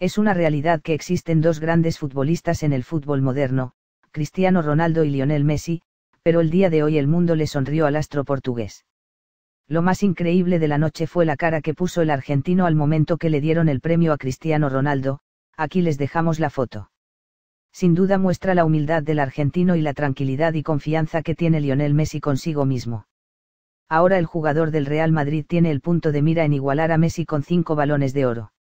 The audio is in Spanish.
Es una realidad que existen dos grandes futbolistas en el fútbol moderno, Cristiano Ronaldo y Lionel Messi, pero el día de hoy el mundo le sonrió al astro portugués. Lo más increíble de la noche fue la cara que puso el argentino al momento que le dieron el premio a Cristiano Ronaldo, aquí les dejamos la foto. Sin duda muestra la humildad del argentino y la tranquilidad y confianza que tiene Lionel Messi consigo mismo. Ahora el jugador del Real Madrid tiene el punto de mira en igualar a Messi con cinco balones de oro.